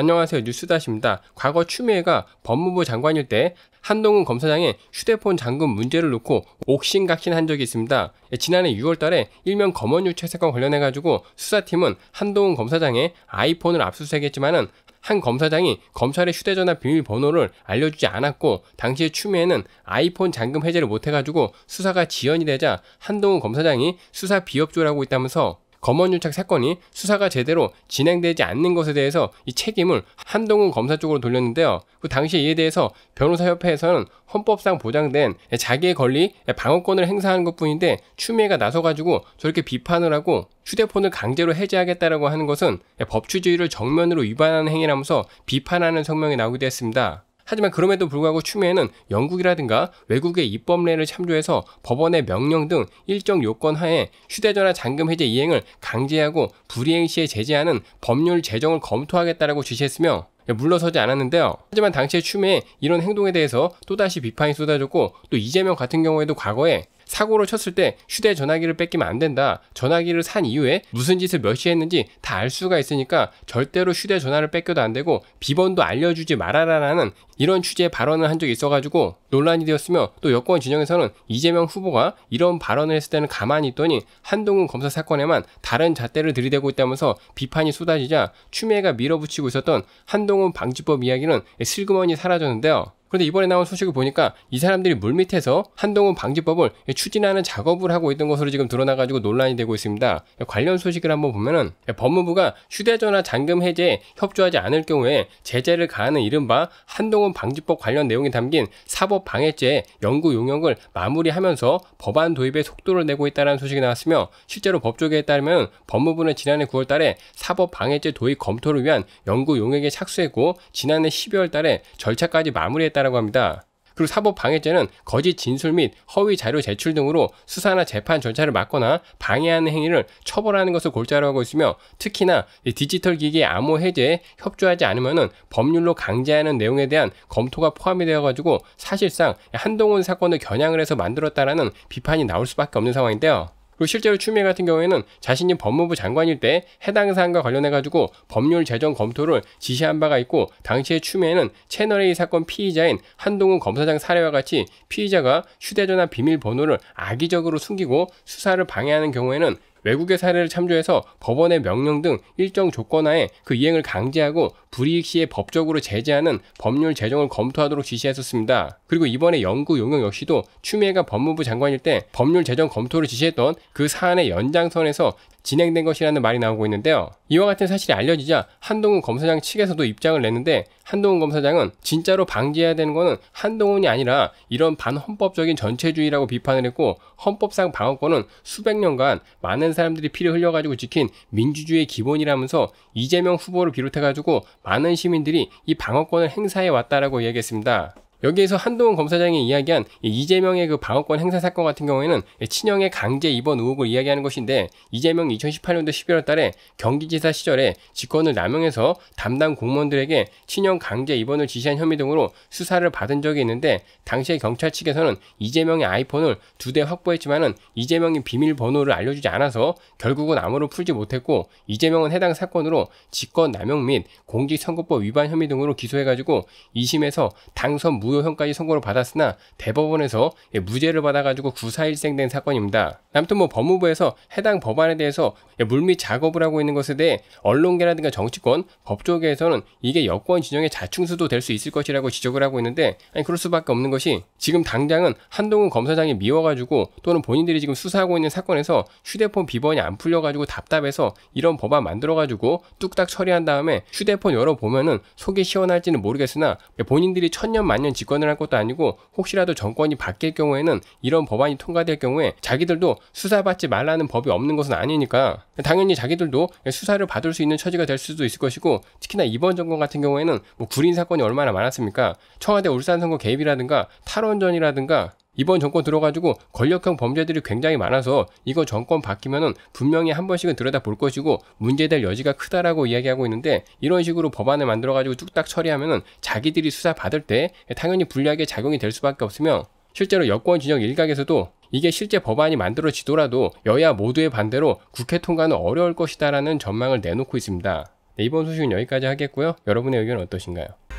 안녕하세요. 뉴스다시입니다. 과거 추미애가 법무부 장관일 때 한동훈 검사장의 휴대폰 잠금 문제를 놓고 옥신각신한 적이 있습니다. 예, 지난해 6월달에 일명 검언유체 사건 관련해가지고 수사팀은 한동훈 검사장의 아이폰을 압수수색했지만은 한 검사장이 검찰의 휴대전화 비밀번호를 알려주지 않았고 당시에 추미애는 아이폰 잠금 해제를 못해가지고 수사가 지연이 되자 한동훈 검사장이 수사 비협조를 하고 있다면서 검언유착 사건이 수사가 제대로 진행되지 않는 것에 대해서 이 책임을 한동훈 검사 쪽으로 돌렸는데요. 그 당시에 이에 대해서 변호사협회에서는 헌법상 보장된 자기의 권리 방어권을 행사하는 것뿐인데 추미애가 나서가지고 저렇게 비판을 하고 휴대폰을 강제로 해제하겠다라고 하는 것은 법치주의를 정면으로 위반하는 행위라면서 비판하는 성명이 나오기도 했습니다. 하지만 그럼에도 불구하고 추미애는 영국이라든가 외국의 입법례를 참조해서 법원의 명령 등 일정 요건 하에 휴대전화 잔금 해제 이행을 강제하고 불이행 시에 제재하는 법률 제정을 검토하겠다라고 지시했으며 물러서지 않았는데요. 하지만 당시의 추미애 이런 행동에 대해서 또다시 비판이 쏟아졌고 또 이재명 같은 경우에도 과거에 사고를 쳤을 때 휴대전화기를 뺏기면 안 된다. 전화기를 산 이후에 무슨 짓을 몇 시에 했는지 다 알 수가 있으니까 절대로 휴대전화를 뺏겨도 안 되고 비번도 알려주지 말아라라는 이런 취지의 발언을 한 적이 있어가지고 논란이 되었으며 또 여권 진영에서는 이재명 후보가 이런 발언을 했을 때는 가만히 있더니 한동훈 검사 사건에만 다른 잣대를 들이대고 있다면서 비판이 쏟아지자 추미애가 밀어붙이고 있었던 한동훈 방지법 이야기는 슬그머니 사라졌는데요. 그런데 이번에 나온 소식을 보니까 이 사람들이 물밑에서 한동훈 방지법을 추진하는 작업을 하고 있던 것으로 지금 드러나가지고 논란이 되고 있습니다. 관련 소식을 한번 보면은 법무부가 휴대전화 잠금 해제에 협조하지 않을 경우에 제재를 가하는 이른바 한동훈 방지법 관련 내용이 담긴 사법 방해죄 연구 용역을 마무리하면서 법안 도입에 속도를 내고 있다는 소식이 나왔으며 실제로 법조계에 따르면 법무부는 지난해 9월 달에 사법 방해죄 도입 검토를 위한 연구 용역에 착수했고 지난해 12월 달에 절차까지 마무리했다 있다고 합니다. 그리고 사법 방해죄는 거짓 진술 및 허위 자료 제출 등으로 수사나 재판 절차를 막거나 방해하는 행위를 처벌하는 것을 골자로 하고 있으며 특히나 디지털 기기 암호 해제에 협조하지 않으면 법률로 강제하는 내용에 대한 검토가 포함이 되어 가지고 사실상 한동훈 사건을 겨냥을 해서 만들었다라는 비판이 나올 수밖에 없는 상황인데요. 그리고 실제로 추미애 같은 경우에는 자신이 법무부 장관일 때 해당 사안과 관련해 가지고 법률 제정 검토를 지시한 바가 있고 당시에 추미애는 채널 A 사건 피의자인 한동훈 검사장 사례와 같이 피의자가 휴대전화 비밀번호를 악의적으로 숨기고 수사를 방해하는 경우에는 외국의 사례를 참조해서 법원의 명령 등 일정 조건하에 그 이행을 강제하고 불이익 시에 법적으로 제재하는 법률 제정을 검토하도록 지시했었습니다. 그리고 이번에 연구 용역 역시도 추미애가 법무부 장관일 때 법률 제정 검토를 지시했던 그 사안의 연장선에서 진행된 것이라는 말이 나오고 있는데요. 이와 같은 사실이 알려지자 한동훈 검사장 측에서도 입장을 냈는데 한동훈 검사장은 진짜로 방지해야 되는 것은 한동훈이 아니라 이런 반헌법적인 전체주의라고 비판을 했고 헌법상 방어권은 수백 년간 많은 많은 사람들이 피를 흘려가지고 지킨 민주주의의 기본이라면서 이재명 후보를 비롯해가지고 많은 시민들이 이 방어권을 행사해 왔다라고 이야기했습니다. 여기에서 한동훈 검사장이 이야기한 이재명의 그 방어권 행사 사건 같은 경우에는 친형의 강제 입원 의혹을 이야기하는 것인데 이재명 이 2018년도 11월 달에 경기지사 시절에 직권을 남용해서 담당 공무원들에게 친형 강제 입원을 지시한 혐의 등으로 수사를 받은 적이 있는데 당시에 경찰 측에서는 이재명의 아이폰을 두 대 확보했지만은 이재명이 비밀번호를 알려주지 않아서 결국은 암호를 풀지 못했고 이재명은 해당 사건으로 직권 남용 및 공직선거법 위반 혐의 등으로 기소해가지고 2심에서 당선 무 무효 형까지 선고를 받았으나 대법원에서 예, 무죄를 받아가지고 구사일생된 사건입니다. 아무튼 뭐 법무부에서 해당 법안에 대해서 예, 물밑 작업을 하고 있는 것에 대해 언론계라든가 정치권, 법조계에서는 이게 여권 진영의 자충수도 될 수 있을 것이라고 지적을 하고 있는데 아니 그럴 수밖에 없는 것이 지금 당장은 한동훈 검사장이 미워가지고 또는 본인들이 지금 수사하고 있는 사건에서 휴대폰 비번이 안 풀려가지고 답답해서 이런 법안 만들어가지고 뚝딱 처리한 다음에 휴대폰 열어보면은 속이 시원할지는 모르겠으나 예, 본인들이 천년 만년 직권을할 것도 아니고 혹시라도 정권이 바뀔 경우에는 이런 법안이 통과될 경우에 자기들도 수사받지 말라는 법이 없는 것은 아니니까 당연히 자기들도 수사를 받을 수 있는 처지가 될 수도 있을 것이고 특히나 이번 정권 같은 경우에는 뭐 구린 사건이 얼마나 많았습니까? 청와대 울산 선거 개입이라든가 탈원전이라든가 이번 정권 들어가지고 권력형 범죄들이 굉장히 많아서 이거 정권 바뀌면은 분명히 한 번씩은 들여다볼 것이고 문제될 여지가 크다라고 이야기하고 있는데 이런 식으로 법안을 만들어가지고 뚝딱 처리하면은 자기들이 수사 받을 때 당연히 불리하게 작용이 될 수밖에 없으며 실제로 여권 진영 일각에서도 이게 실제 법안이 만들어지더라도 여야 모두의 반대로 국회 통과는 어려울 것이다라는 전망을 내놓고 있습니다. 네, 이번 소식은 여기까지 하겠고요. 여러분의 의견은 어떠신가요?